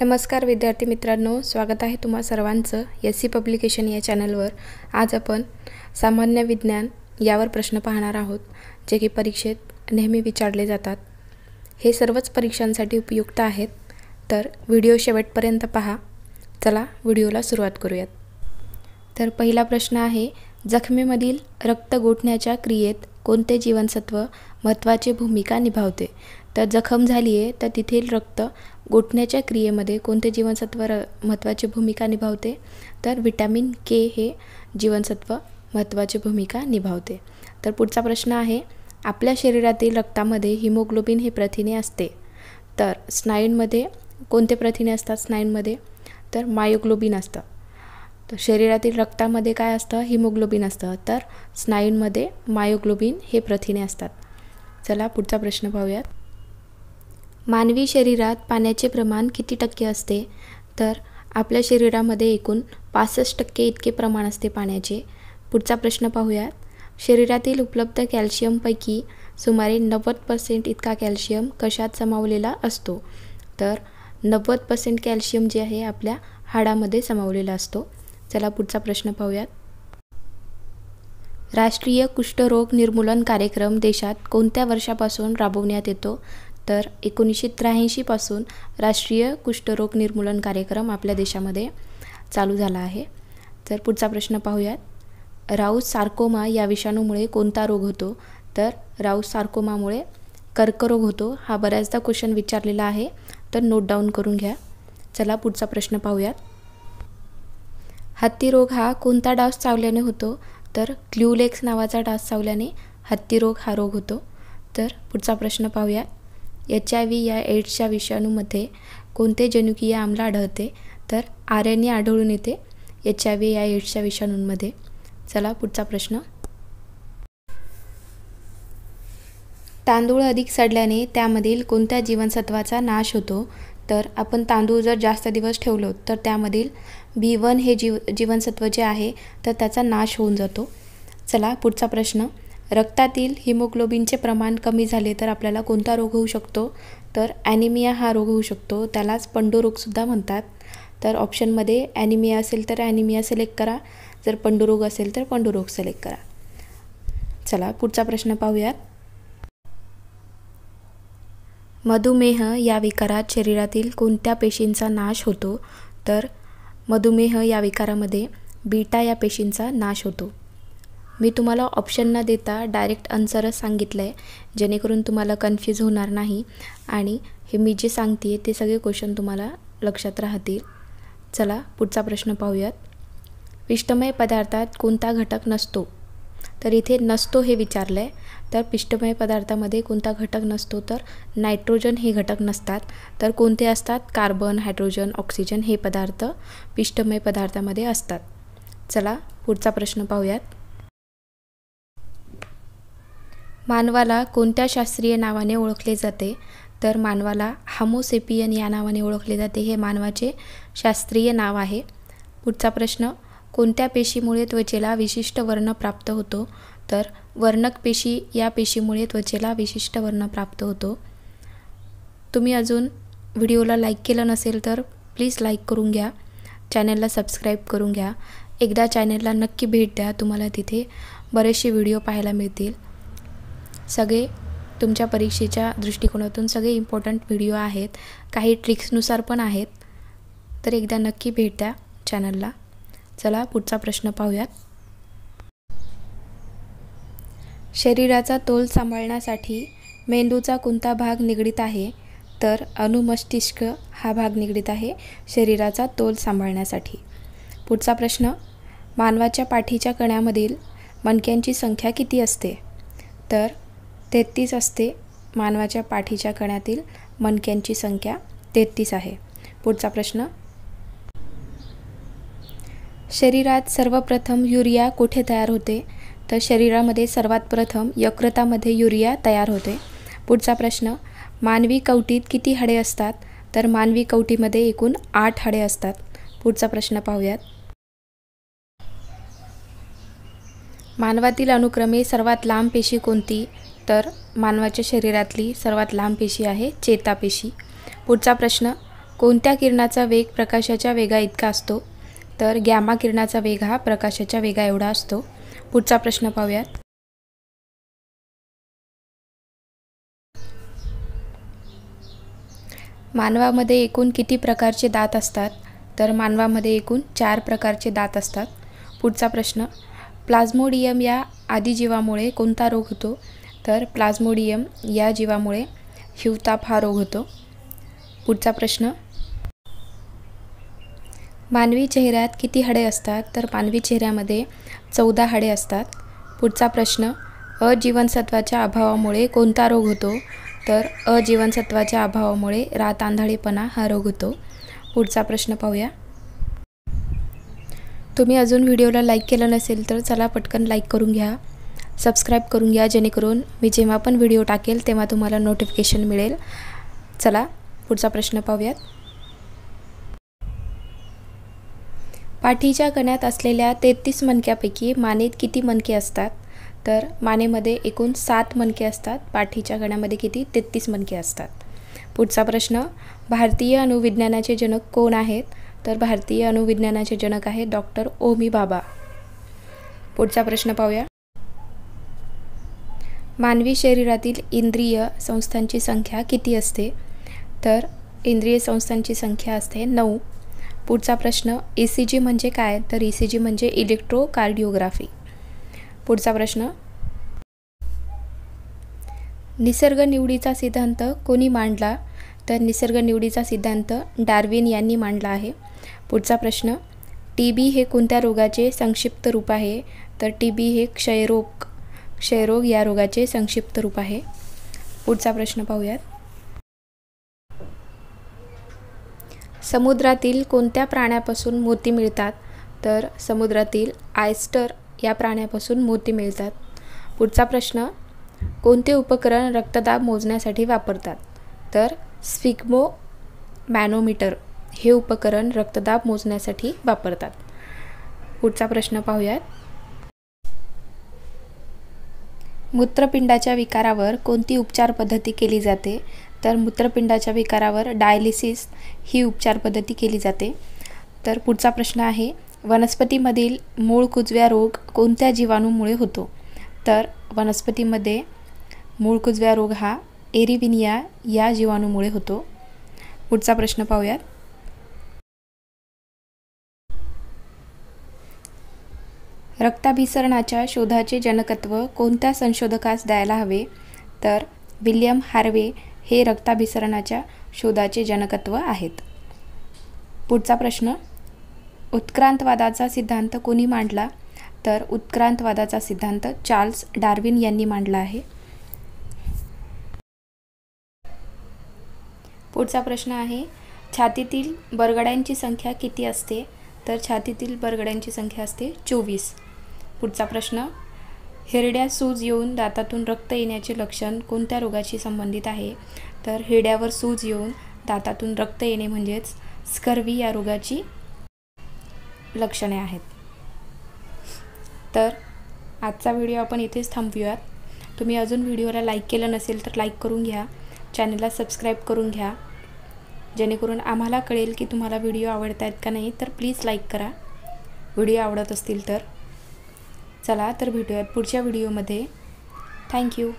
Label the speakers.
Speaker 1: नमस्कार विद्यार्थी मित्रांनो स्वागत आहे तुम्हा सर्वांचं एस सी पब्लिकेशन या चॅनलवर आज आपण सामान्य विज्ञान यावर प्रश्न पाहणार आहोत जे की परीक्षेत नेहमी विचारले जातात हे सर्वच परीक्षांसाठी उपयुक्त आहेत तर व्हिडिओ शेवटपर्यंत पहा चला व्हिडिओला सुरुवात करूयात तर पहिला प्रश्न आहे जखमेमधील रक्त गोठण्याच्या क्रियेत कोणते जीवनसत्व महत्त्वाची भूमिका निभावते तर जखम झाली आहे तर तिथील रक्त गोठण्याच्या क्रियेमध्ये कोणते जीवनसत्व र महत्त्वाची भूमिका निभावते तर विटॅमिन के हे जीवनसत्व महत्त्वाची भूमिका निभावते तर पुढचा प्रश्न आहे आपल्या शरीरातील रक्तामध्ये हिमोग्लोबिन हे प्रथिने असते तर स्नायूंमध्ये कोणते प्रथिने असतात स्नायूंमध्ये तर मायोग्लोबिन असतं तर शरीरातील रक्तामध्ये काय असतं हिमोग्लोबिन असतं तर स्नायूंमध्ये मायोग्लोबिन हे प्रथिने असतात चला पुढचा प्रश्न पाहूयात मानवी शरीरात पाण्याचे प्रमाण किती टक्के असते तर आपल्या शरीरामध्ये एकूण पासष्ट टक्के इतके प्रमाण असते पाण्याचे पुढचा प्रश्न पाहूयात शरीरातील उपलब्ध कॅल्शियमपैकी सुमारे नव्वद पर्सेंट इतका कॅल्शियम कशात समावलेला असतो तर नव्वद पर्सेंट कॅल्शियम जे आहे आपल्या हाडामध्ये समावलेला असतो चला पुढचा प्रश्न पाहूयात राष्ट्रीय कुष्ठरोग निर्मूलन कार्यक्रम देशात कोणत्या वर्षापासून राबवण्यात येतो तर एकोणीसशे त्र्याऐंशीपासून राष्ट्रीय कुष्ठरोग निर्मूलन कार्यक्रम आपल्या देशामध्ये चालू झाला आहे तर पुढचा प्रश्न पाहूयात राऊस सार्कोमा या विषाणूमुळे कोणता रोग होतो तर राऊस सार्कोमामुळे कर्करोग होतो हा बऱ्याचदा क्वेश्चन विचारलेला आहे तर नोट डाऊन करून घ्या चला पुढचा प्रश्न पाहूयात हत्ती रोग हा कोणता डास चावल्याने होतो तर क्ल्यूलेक्स नावाचा डास चावल्याने हत्ती रोग हा रोग होतो तर पुढचा प्रश्न पाहूयात एच आय व्ही या एड्सच्या विषाणूमध्ये कोणते जनुकीय आम्ल आढळते तर आर एन ए आढळून येते एच आय व्ही या एड्सच्या विषाणूंमध्ये चला पुढचा प्रश्न तांदूळ अधिक सडल्याने त्यामधील कोणत्या जीवनसत्वाचा नाश होतो तर आपण तांदूळ जर जास्त दिवस ठेवलो तर त्यामधील बी वन हे जीव जीवनसत्व जे आहे तर त्याचा नाश होऊन जातो चला पुढचा प्रश्न रक्तातील हिमोग्लोबिनचे प्रमाण कमी झाले तर आपल्याला कोणता रोग होऊ शकतो तर ॲनिमिया हा रोग होऊ शकतो त्यालाच पंडुरोगसुद्धा म्हणतात तर ऑप्शनमध्ये ॲनिमिया असेल तर ॲनिमिया सिलेक्ट करा जर पंडुरोग असेल तर पंडुरोग सिलेक्ट करा चला पुढचा प्रश्न पाहूयात मधुमेह या विकारात शरीरातील कोणत्या पेशींचा नाश होतो तर मधुमेह या विकारामध्ये बीटा या पेशींचा नाश होतो मी तुम्हाला ऑप्शन न देता डायरेक्ट आन्सरच सांगितलं आहे जेणेकरून तुम्हाला कन्फ्यूज होणार नाही आणि हे मी जे सांगते आहे ते सगळे क्वेश्चन तुम्हाला लक्षात राहतील चला पुढचा प्रश्न पाहूयात पिष्टमय पदार्थात कोणता घटक नसतो तर इथे नसतो हे विचारलं आहे तर पिष्टमय पदार्थामध्ये कोणता घटक नसतो तर नायट्रोजन हे घटक नसतात तर कोणते असतात कार्बन हायड्रोजन ऑक्सिजन हे पदार्थ पिष्टमय पदार्थामध्ये असतात चला पुढचा प्रश्न पाहूयात मानवाला कोणत्या शास्त्रीय नावाने ओळखले जाते तर मानवाला हामोसेपियन या नावाने ओळखले जाते हे मानवाचे शास्त्रीय नाव आहे पुढचा प्रश्न कोणत्या पेशीमुळे त्वचेला विशिष्ट वर्ण प्राप्त होतो तर वर्णक पेशी या पेशीमुळे त्वचेला विशिष्ट वर्ण प्राप्त होतो तुम्ही अजून व्हिडिओला लाईक केलं नसेल तर प्लीज लाईक करून घ्या चॅनलला सबस्क्राईब करून घ्या एकदा चॅनलला नक्की भेट द्या तुम्हाला तिथे बरेचसे व्हिडिओ पाहायला मिळतील सगळे तुमच्या परीक्षेच्या दृष्टिकोनातून सगळे इम्पॉर्टंट व्हिडिओ आहेत काही ट्रिक्सनुसार पण आहेत तर एकदा नक्की भेट द्या चॅनलला चला पुढचा प्रश्न पाहूयात शरीराचा तोल सांभाळण्यासाठी मेंदूचा कोणता भाग निगडीत आहे तर अनुमस्तिष्क हा भाग निगडीत आहे शरीराचा तोल सांभाळण्यासाठी पुढचा प्रश्न मानवाच्या पाठीच्या कण्यामधील मणक्यांची संख्या किती असते तर तेहतीस असते मानवाच्या पाठीच्या कण्यातील मणक्यांची संख्या तेहतीस आहे पुढचा प्रश्न शरीरात सर्वप्रथम युरिया कुठे तयार होते तर शरीरामध्ये सर्वात प्रथम यकृतामध्ये युरिया तयार होते पुढचा प्रश्न मानवी कवटीत किती हाडे असतात तर मानवी कवटीमध्ये एकूण आठ हाडे असतात पुढचा प्रश्न पाहूयात मानवातील अनुक्रमे सर्वात लांब पेशी कोणती तर मानवाच्या शरीरातली सर्वात लांब पेशी आहे चेतापेशी पुढचा प्रश्न कोणत्या किरणाचा वेग प्रकाशाच्या वेगा इतका असतो तर गॅमा किरणाचा वेग हा प्रकाशाच्या वेगा एवढा असतो पुढचा प्रश्न पाहूयात मानवामध्ये एकूण किती प्रकारचे दात असतात तर मानवामध्ये एकूण चार प्रकारचे दात असतात पुढचा प्रश्न प्लाझ्मोडियम या आदिजीवामुळे कोणता रोग होतो तर प्लाझ्मोडियम या जीवामुळे हिवताप हा रोग होतो पुढचा प्रश्न मानवी चेहऱ्यात किती हाडे असतात तर मानवी चेहऱ्यामध्ये चौदा हाडे असतात पुढचा प्रश्न अजीवनसत्वाच्या अभावामुळे कोणता रोग होतो तर अजीवनसत्वाच्या अभावामुळे रात रातांधळेपणा हा रोग होतो पुढचा प्रश्न पाहूया तुम्ही अजून व्हिडिओला लाईक केलं नसेल तर चला पटकन लाईक करून घ्या सबस्क्राईब करून घ्या जेणेकरून मी जेव्हा पण व्हिडिओ टाकेल तेव्हा तुम्हाला नोटिफिकेशन मिळेल चला पुढचा प्रश्न पाहूयात पाठीच्या गण्यात असलेल्या तेहतीस मणक्यापैकी मानेत किती मनके असतात तर मानेमध्ये एकूण सात मनके असतात पाठीच्या गण्यामध्ये किती तेहतीस मणके असतात पुढचा प्रश्न भारतीय अणुविज्ञानाचे जनक कोण आहेत तर भारतीय अणुविज्ञानाचे जनक आहेत डॉक्टर ओमी बाबा पुढचा प्रश्न पाहूया मानवी शरीरातील इंद्रिय संस्थांची संख्या किती असते तर इंद्रिय संस्थांची संख्या असते नऊ पुढचा प्रश्न ए सी जी म्हणजे काय तर ए सी जी म्हणजे इलेक्ट्रोकार्डिओग्राफी पुढचा प्रश्न निसर्ग निवडीचा सिद्धांत कोणी मांडला तर निसर्ग निवडीचा सिद्धांत डार्विन यांनी मांडला आहे पुढचा प्रश्न टी बी हे कोणत्या रोगाचे संक्षिप्त रूप आहे तर टी बी हे क्षयरोग क्षयरोग या रोगाचे संक्षिप्त रूप आहे पुढचा प्रश्न पाहूयात समुद्रातील कोणत्या प्राण्यापासून मोती मिळतात तर समुद्रातील आयस्टर या प्राण्यापासून मोती मिळतात पुढचा प्रश्न कोणते उपकरण रक्तदाब मोजण्यासाठी वापरतात तर स्फिग्मो मॅनोमीटर हे उपकरण रक्तदाब मोजण्यासाठी वापरतात पुढचा प्रश्न पाहूयात मूत्रपिंडाच्या विकारावर कोणती उपचार पद्धती केली जाते तर मूत्रपिंडाच्या विकारावर डायलिसिस ही उपचार पद्धती केली जाते तर पुढचा प्रश्न आहे वनस्पतीमधील मूळ कुजव्या रोग कोणत्या जीवाणूमुळे होतो तर वनस्पतीमध्ये मूळ कुजव्या रोग हा एरिविनिया या जीवाणूमुळे होतो पुढचा प्रश्न पाहूयात रक्ताभिसरणाच्या शोधाचे जनकत्व कोणत्या संशोधकास द्यायला हवे तर विल्यम हार्वे हे रक्ताभिसरणाच्या शोधाचे जनकत्व आहेत पुढचा प्रश्न उत्क्रांतवादाचा सिद्धांत कोणी मांडला तर उत्क्रांतवादाचा सिद्धांत चार्ल्स डार्विन यांनी मांडला आहे पुढचा प्रश्न आहे छातीतील बरगड्यांची संख्या किती असते तर छातीतील बरगड्यांची संख्या असते चोवीस पुढचा प्रश्न हिरड्या सूज येऊन दातातून रक्त येण्याचे लक्षण कोणत्या रोगाशी संबंधित आहे तर हिरड्यावर सूज येऊन दातातून रक्त येणे म्हणजेच स्कर्वी या रोगाची लक्षणे आहेत तर आजचा व्हिडिओ आपण इथेच थांबूयात तुम्ही अजून व्हिडिओला लाईक केलं नसेल तर लाईक करून घ्या चॅनलला सबस्क्राईब करून घ्या जेणेकरून आम्हाला कळेल की तुम्हाला व्हिडिओ आवडत आहेत का नाही तर प्लीज लाईक करा व्हिडिओ आवडत असतील तर चला तर भेटूयात पुढच्या व्हिडिओमध्ये थँक्यू